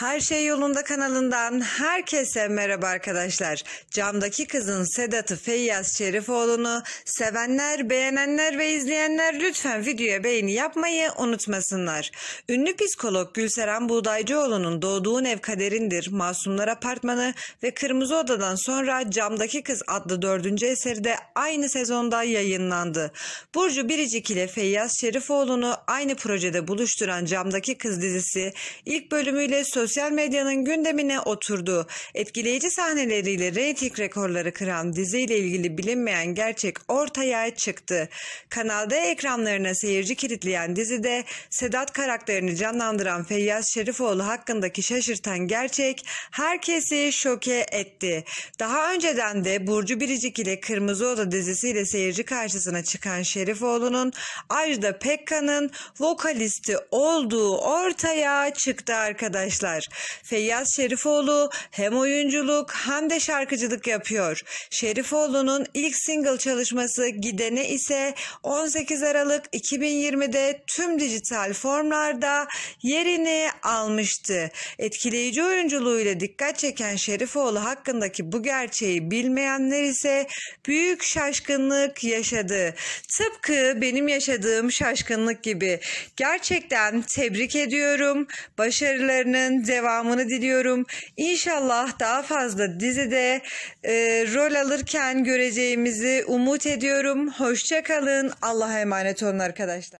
Her Şey Yolunda kanalından herkese merhaba arkadaşlar. Camdaki kızın Sedat'ı Feyyaz Şerifoğlu'nu sevenler, beğenenler ve izleyenler lütfen videoya beğeni yapmayı unutmasınlar. Ünlü psikolog Gülseren Buğdaycıoğlu'nun Doğduğun Ev Kaderindir, Masumlar Apartmanı ve Kırmızı Oda'dan sonra Camdaki Kız adlı dördüncü eseri de aynı sezonda yayınlandı. Burcu Biricik ile Feyyaz Şerifoğlu'nu aynı projede buluşturan Camdaki Kız dizisi ilk bölümüyle söz sosyal medyanın gündemine oturdu. Etkileyici sahneleriyle reyting rekorları kıran diziyle ilgili bilinmeyen gerçek ortaya çıktı. Kanalda ekranlarına seyirci kilitleyen dizide Sedat karakterini canlandıran Feyyaz Şerifoğlu hakkındaki şaşırtan gerçek herkesi şoke etti. Daha önceden de Burcu Biricik ile Kırmızı Oda dizisiyle seyirci karşısına çıkan Şerifoğlu'nun ayrıca Pekkan'ın vokalisti olduğu ortaya çıktı arkadaşlar var. Feyyaz Şerifoğlu hem oyunculuk hem de şarkıcılık yapıyor. Şerifoğlu'nun ilk single çalışması Gidene ise 18 Aralık 2020'de tüm dijital formlarda yerini almıştı. Etkileyici oyunculuğuyla dikkat çeken Şerifoğlu hakkındaki bu gerçeği bilmeyenler ise büyük şaşkınlık yaşadı. Tıpkı benim yaşadığım şaşkınlık gibi. Gerçekten tebrik ediyorum. Başarılarının devamını diliyorum. İnşallah daha fazla dizide e, rol alırken göreceğimizi umut ediyorum. Hoşçakalın. Allah'a emanet olun arkadaşlar.